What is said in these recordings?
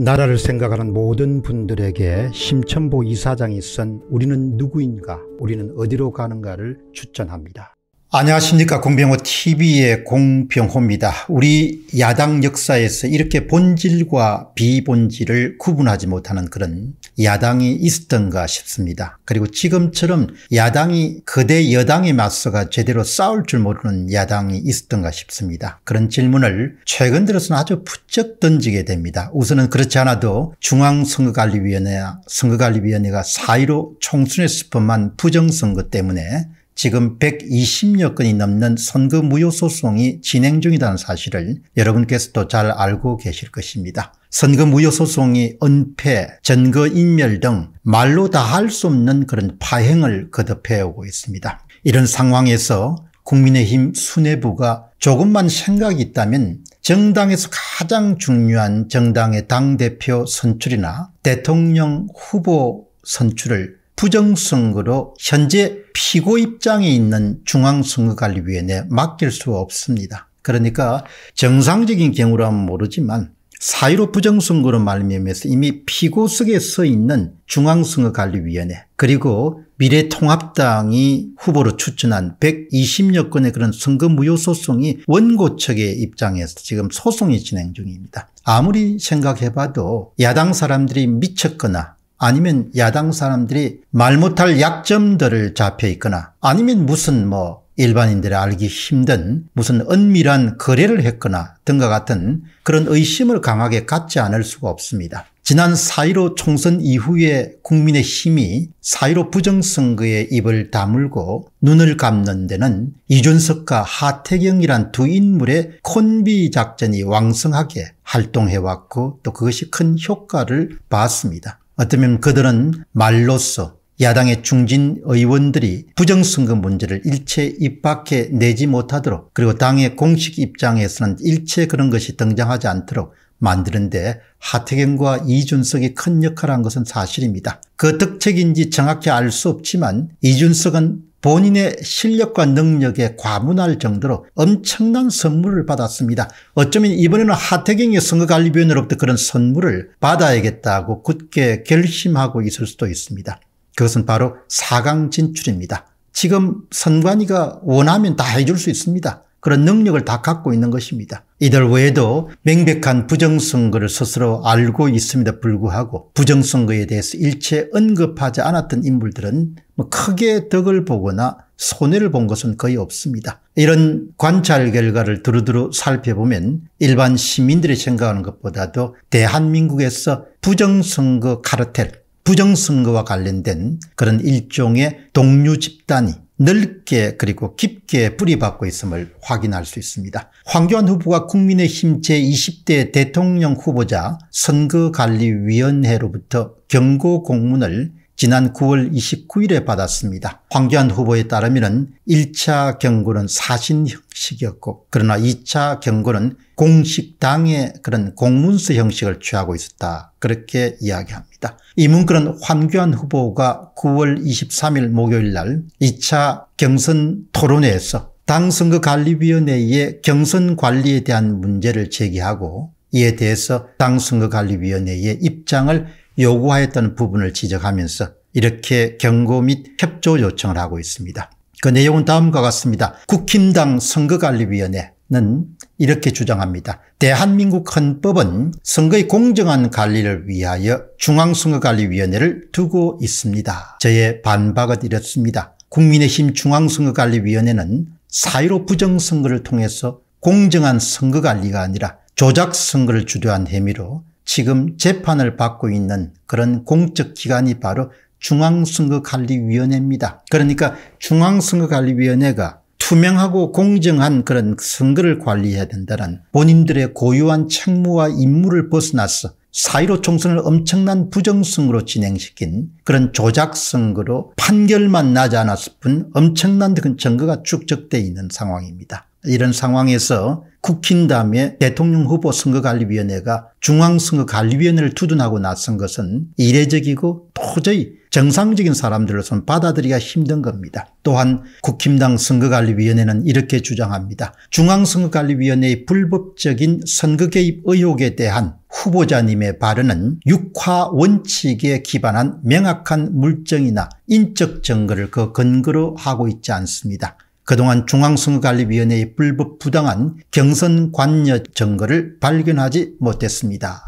나라를 생각하는 모든 분들에게 심천보 이사장이 쓴 우리는 누구인가 우리는 어디로 가는가를 추천합니다. 안녕하십니까 공병호TV의 공병호입니다. 우리 야당 역사에서 이렇게 본질과 비본질을 구분하지 못하는 그런 야당이 있었던가 싶습니다. 그리고 지금처럼 야당이 그대 여당의 맞서가 제대로 싸울 줄 모르는 야당이 있었던가 싶습니다. 그런 질문을 최근 들어서는 아주 부쩍 던지게 됩니다. 우선은 그렇지 않아도 중앙선거관리위원회와 선거관리위원회가 사의로 총선했을 뿐만 부정선거 때문에 지금 120여 건이 넘는 선거 무효 소송이 진행 중이라는 사실을 여러분께서도 잘 알고 계실 것입니다. 선거 무효 소송이 은폐, 전거 인멸 등 말로 다 할 수 없는 그런 파행을 거듭해오고 있습니다. 이런 상황에서 국민의힘 수뇌부가 조금만 생각이 있다면 정당에서 가장 중요한 정당의 당대표 선출이나 대통령 후보 선출을 부정선거로 현재 피고 입장에 있는 중앙선거관리위원회에 맡길 수 없습니다. 그러니까 정상적인 경우라면 모르지만 사유로 부정선거로 말미암아서 이미 피고 속에 서 있는 중앙선거관리위원회 그리고 미래통합당이 후보로 추천한 120여 건의 그런 선거무효 소송이 원고 측의 입장에서 지금 소송이 진행 중입니다. 아무리 생각해봐도 야당 사람들이 미쳤거나 아니면 야당 사람들이 말 못할 약점들을 잡혀 있거나 아니면 무슨 뭐 일반인들이 알기 힘든 무슨 은밀한 거래를 했거나 등과 같은 그런 의심을 강하게 갖지 않을 수가 없습니다. 지난 4.15 총선 이후에 국민의 힘이 4.15 부정선거에 입을 다물고 눈을 감는 데는 이준석과 하태경이란 두 인물의 콘비 작전이 왕성하게 활동해왔고 또 그것이 큰 효과를 봤습니다. 어쩌면 그들은 말로써 야당의 중진 의원들이 부정선거 문제를 일체 입 밖에 내지 못하도록 그리고 당의 공식 입장에서는 일체 그런 것이 등장하지 않도록 만드는데 하태경과 이준석이 큰 역할을 한 것은 사실입니다. 그 덕책인지 정확히 알 수 없지만 이준석은 본인의 실력과 능력에 과문할 정도로 엄청난 선물을 받았습니다. 어쩌면 이번에는 하태경의 선거관리위원회로부터 그런 선물을 받아야겠다고 굳게 결심하고 있을 수도 있습니다. 그것은 바로 4강 진출입니다. 지금 선관위가 원하면 다 해줄 수 있습니다. 그런 능력을 다 갖고 있는 것입니다. 이들 외에도 명백한 부정선거를 스스로 알고 있음에도 불구하고 부정선거에 대해서 일체 언급하지 않았던 인물들은 뭐 크게 덕을 보거나 손해를 본 것은 거의 없습니다. 이런 관찰 결과를 두루두루 살펴보면 일반 시민들이 생각하는 것보다도 대한민국에서 부정선거 카르텔, 부정선거와 관련된 그런 일종의 동류 집단이 넓게 그리고 깊게 뿌리박고 있음을 확인할 수 있습니다. 황교안 후보가 국민의힘 제20대 대통령 후보자 선거관리위원회로부터 경고 공문을 지난 9월 29일에 받았습니다. 황교안 후보에 따르면 1차 경고는 사신 형식이었고 그러나 2차 경고는 공식 당의 그런 공문서 형식을 취하고 있었다. 그렇게 이야기합니다. 이 문건은 황교안 후보가 9월 23일 목요일 날 2차 경선 토론회에서 당 선거관리위원회의 경선 관리에 대한 문제를 제기하고 이에 대해서 당 선거관리위원회의 입장을 요구하였던 부분을 지적하면서 이렇게 경고 및 협조 요청을 하고 있습니다. 그 내용은 다음과 같습니다. 국힘당 선거관리위원회는 이렇게 주장합니다. 대한민국 헌법은 선거의 공정한 관리를 위하여 중앙선거관리위원회를 두고 있습니다. 저의 반박은 이렇습니다. 국민의힘 중앙선거관리위원회는 사의로 부정선거를 통해서 공정한 선거관리가 아니라 조작선거를 주도한 혐의로 지금 재판을 받고 있는 그런 공적 기관이 바로 중앙선거관리위원회입니다. 그러니까 중앙선거관리위원회가 투명하고 공정한 그런 선거를 관리해야 된다는 본인들의 고유한 책무와 임무를 벗어나서 사이로 총선을 엄청난 부정성으로 진행시킨 그런 조작선거로 판결만 나지 않았을 뿐 엄청난 증거가 축적돼 있는 상황입니다. 이런 상황에서 국힘 다음에 대통령 후보 선거관리위원회가 중앙선거관리위원회를 투둔하고 나선 것은 이례적이고 도저히 정상적인 사람들로서는 받아들이기가 힘든 겁니다. 또한 국힘당 선거관리위원회는 이렇게 주장합니다. 중앙선거관리위원회의 불법적인 선거 개입 의혹에 대한 후보자님의 발언은 육화 원칙에 기반한 명확한 물증이나 인적 증거를 그 근거로 하고 있지 않습니다. 그동안 중앙선거관리위원회의 불법 부당한 경선 관여 증거를 발견하지 못했습니다.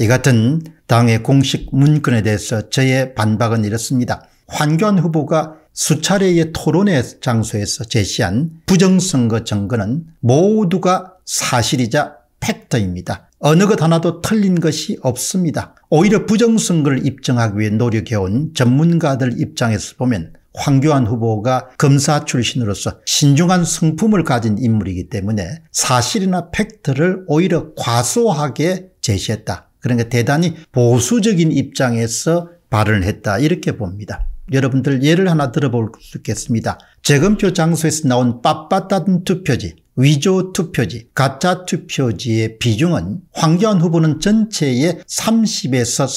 이 같은 당의 공식 문건에 대해서 저의 반박은 이렇습니다. 황교안 후보가 수차례의 토론회 장소에서 제시한 부정선거 증거는 모두가 사실이자 팩터입니다 어느 것 하나도 틀린 것이 없습니다. 오히려 부정선거를 입증하기 위해 노력해온 전문가들 입장에서 보면 황교안 후보가 검사 출신으로서 신중한 성품을 가진 인물이기 때문에 사실이나 팩트를 오히려 과소하게 제시했다. 그러니까 대단히 보수적인 입장에서 발언을 했다 이렇게 봅니다. 여러분들 예를 하나 들어볼 수 있겠습니다. 재검표 장소에서 나온 빳빳한 투표지 위조 투표지, 가짜 투표지의 비중은 황교안 후보는 전체의 30에서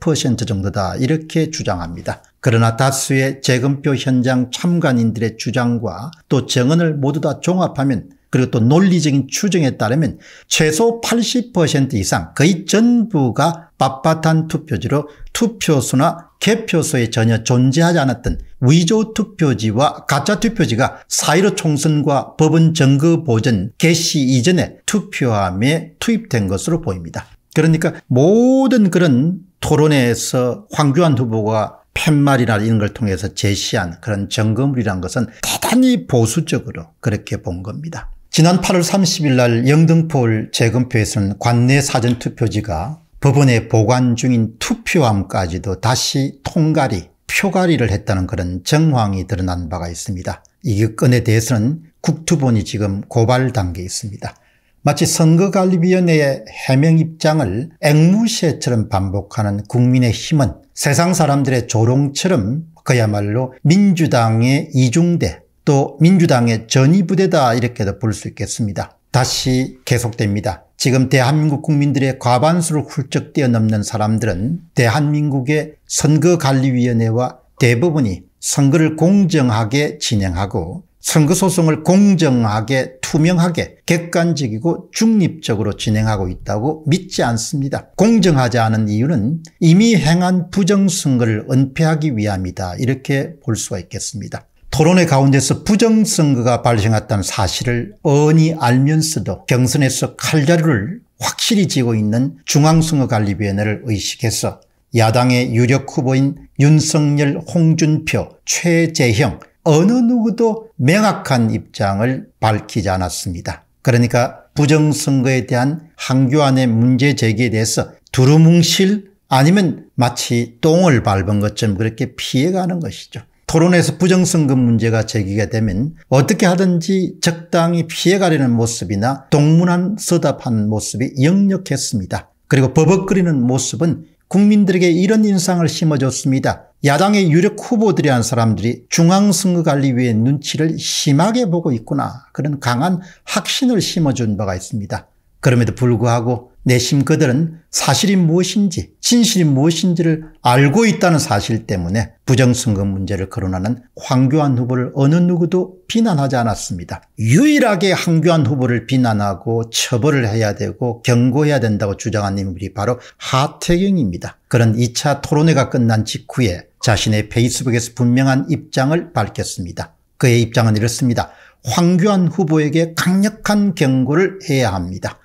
40% 정도다 이렇게 주장합니다. 그러나 다수의 재검표 현장 참관인들의 주장과 또 증언을 모두 다 종합하면 그리고 또 논리적인 추정에 따르면 최소 80% 이상 거의 전부가 빳빳한 투표지로 투표소나 개표소에 전혀 존재하지 않았던 위조 투표지와 가짜 투표지가 사1로 총선과 법원 정거 보전 개시 이전에 투표함에 투입된 것으로 보입니다. 그러니까 모든 그런 토론회에서 황교안 후보가 팻말이나 이런 걸 통해서 제시한 그런 점검이라는 것은 대단히 보수적으로 그렇게 본 겁니다. 지난 8월 30일 날영등포을 재검표에서는 관내 사전투표지가 법원에 보관 중인 투표함까지도 다시 통갈이, 표갈이를 했다는 그런 정황이 드러난 바가 있습니다. 이 건에 대해서는 국투본이 지금 고발 단계에 있습니다. 마치 선거관리위원회의 해명 입장을 앵무새처럼 반복하는 국민의힘은 세상 사람들의 조롱처럼 그야말로 민주당의 이중대 또 민주당의 전위부대다 이렇게도 볼 수 있겠습니다. 다시 계속됩니다. 지금 대한민국 국민들의 과반수를 훌쩍 뛰어넘는 사람들은 대한민국의 선거관리위원회와 대부분이 선거를 공정하게 진행하고 선거소송을 공정하게 투명하게 객관적이고 중립적으로 진행하고 있다고 믿지 않습니다. 공정하지 않은 이유는 이미 행한 부정선거를 은폐하기 위함이다 이렇게 볼 수가 있겠습니다. 토론회 가운데서 부정선거가 발생했다는 사실을 언히 알면서도 경선에서 칼자루를 확실히 지고 있는 중앙선거관리위원회를 의식해서 야당의 유력 후보인 윤석열, 홍준표, 최재형 어느 누구도 명확한 입장을 밝히지 않았습니다. 그러니까 부정선거에 대한 한교안의 문제 제기에 대해서 두루뭉실 아니면 마치 똥을 밟은 것처럼 그렇게 피해가는 것이죠. 토론에서 부정선거 문제가 제기가 되면 어떻게 하든지 적당히 피해가려는 모습이나 동문한 서답한 모습이 역력했습니다. 그리고 버벅거리는 모습은 국민들에게 이런 인상을 심어줬습니다. 야당의 유력 후보들이 한 사람들이 중앙선거관리위의 눈치를 심하게 보고 있구나 그런 강한 확신을 심어준 바가 있습니다. 그럼에도 불구하고 내심 그들은 사실이 무엇인지 진실이 무엇인지를 알고 있다는 사실 때문에 부정선거 문제를 거론하는 황교안 후보를 어느 누구도 비난하지 않았습니다. 유일하게 황교안 후보를 비난하고 처벌을 해야 되고 경고해야 된다고 주장한 인물이 바로 하태경입니다. 그런 2차 토론회가 끝난 직후에 자신의 페이스북에서 분명한 입장을 밝혔습니다. 그의 입장은 이렇습니다. 황교안 후보에게 강력한 경고를 해야 합니다.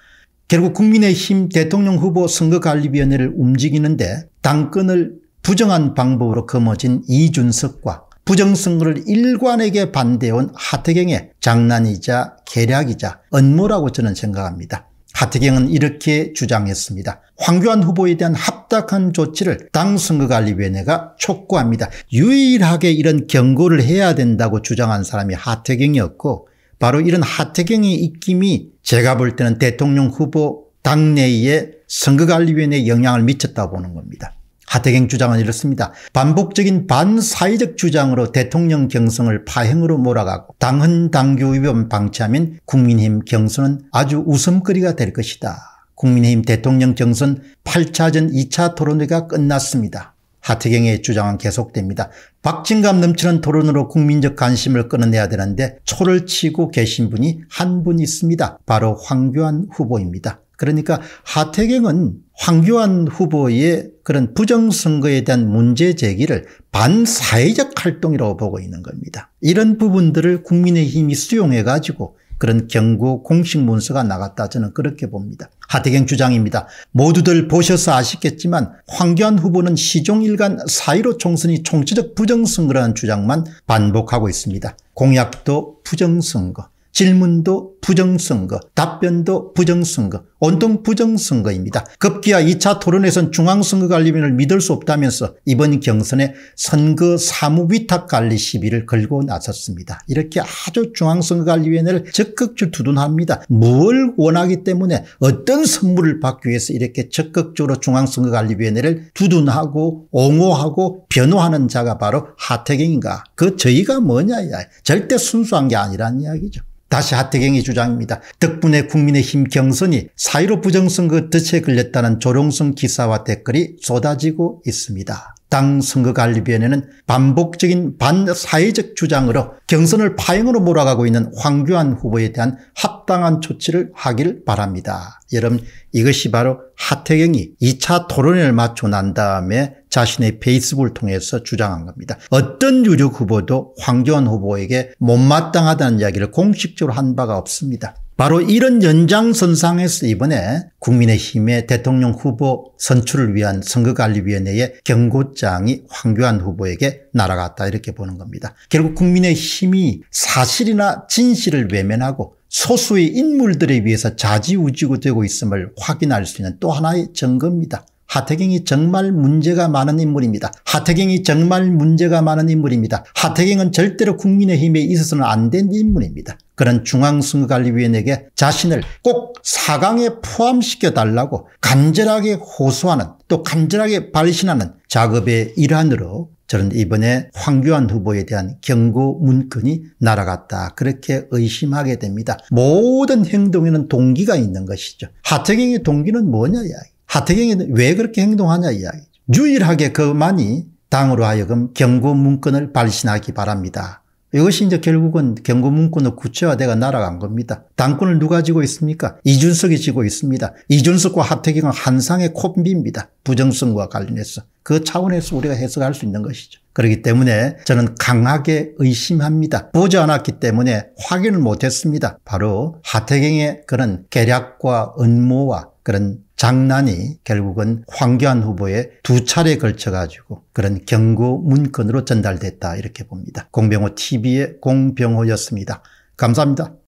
결국 국민의힘 대통령 후보 선거관리위원회를 움직이는데 당권을 부정한 방법으로 거머쥔 이준석과 부정선거를 일관하게 반대해온 하태경의 장난이자 계략이자 업무라고 저는 생각합니다. 하태경은 이렇게 주장했습니다. 황교안 후보에 대한 합당한 조치를 당선거관리위원회가 촉구합니다. 유일하게 이런 경고를 해야 된다고 주장한 사람이 하태경이었고 바로 이런 하태경의 입김이 제가 볼 때는 대통령 후보 당내의 선거관리위원회에 영향을 미쳤다 고 보는 겁니다. 하태경 주장은 이렇습니다. 반복적인 반사회적 주장으로 대통령 경선을 파행으로 몰아가고 당헌 당규 위반 방치하면 국민의힘 경선은 아주 웃음거리가 될 것이다. 국민의힘 대통령 경선 8차전 2차 토론회가 끝났습니다. 하태경의 주장은 계속됩니다. 박진감 넘치는 토론으로 국민적 관심을 끌어내야 되는데 초를 치고 계신 분이 한 분 있습니다. 바로 황교안 후보입니다. 그러니까 하태경은 황교안 후보의 그런 부정선거에 대한 문제 제기를 반사회적 활동이라고 보고 있는 겁니다. 이런 부분들을 국민의힘이 수용해가지고 그런 경고 공식 문서가 나갔다 저는 그렇게 봅니다. 하태경 주장입니다. 모두들 보셔서 아시겠지만 황교안 후보는 시종일관 사이로 총선이 총체적 부정선거라는 주장만 반복하고 있습니다. 공약도 부정선거 질문도 부정선거, 답변도 부정선거, 온통 부정선거입니다. 급기야 2차 토론에선 중앙선거관리위원회를 믿을 수 없다면서 이번 경선에 선거 사무위탁관리 시비를 걸고 나섰습니다. 이렇게 아주 중앙선거관리위원회를 적극적으로 두둔합니다. 뭘 원하기 때문에 어떤 선물을 받기 위해서 이렇게 적극적으로 중앙선거관리위원회를 두둔하고 옹호하고 변호하는 자가 바로 하태경인가. 그 저희가 뭐냐. 절대 순수한 게아니라는 이야기죠. 다시 하태경의 주장입니다. 덕분에 국민의힘 경선이 사이로 부정선거 그 덫에 걸렸다는 조롱성 기사와 댓글이 쏟아지고 있습니다. 당 선거관리위원회는 반복적인 반사회적 주장으로 경선을 파행으로 몰아가고 있는 황교안 후보에 대한 합당한 조치를 하길 바랍니다. 여러분 이것이 바로 하태경이 2차 토론회를 마치난 다음에 자신의 페이스북을 통해서 주장한 겁니다. 어떤 유력 후보도 황교안 후보에게 못마땅하다는 이야기를 공식적으로 한 바가 없습니다. 바로 이런 연장선상에서 이번에 국민의힘의 대통령 후보 선출을 위한 선거관리위원회의 경고장이 황교안 후보에게 날아갔다 이렇게 보는 겁니다. 결국 국민의힘이 사실이나 진실을 외면하고 소수의 인물들에 의해서 좌지우지고 되고 있음을 확인할 수 있는 또 하나의 증거입니다. 하태경이 정말 문제가 많은 인물입니다. 하태경이 정말 문제가 많은 인물입니다. 하태경은 절대로 국민의힘에 있어서는 안 된 인물입니다. 그런 중앙선거관리위원회에게 자신을 꼭 4강에 포함시켜 달라고 간절하게 호소하는 또 간절하게 발신하는 작업의 일환으로 저는 이번에 황교안 후보에 대한 경고 문건이 날아갔다 그렇게 의심하게 됩니다. 모든 행동에는 동기가 있는 것이죠. 하태경의 동기는 뭐냐 이야기. 하태경이 왜 그렇게 행동하냐 이야기죠. 유일하게 그만이 당으로 하여금 경고 문건을 발신하기 바랍니다. 이것이 이제 결국은 경고 문건의 구체화되가 날아간 겁니다. 당권을 누가 지고 있습니까? 이준석이 지고 있습니다. 이준석과 하태경은 한상의 콤비입니다. 부정성과 관련해서. 그 차원에서 우리가 해석할 수 있는 것이죠. 그렇기 때문에 저는 강하게 의심합니다. 보지 않았기 때문에 확인을 못했습니다. 바로 하태경의 그런 계략과 음모와 그런 장난이 결국은 황교안 후보의 두차례 걸쳐 가지고 그런 경고 문건으로 전달됐다 이렇게 봅니다. 공병호 TV의 공병호였습니다. 감사합니다.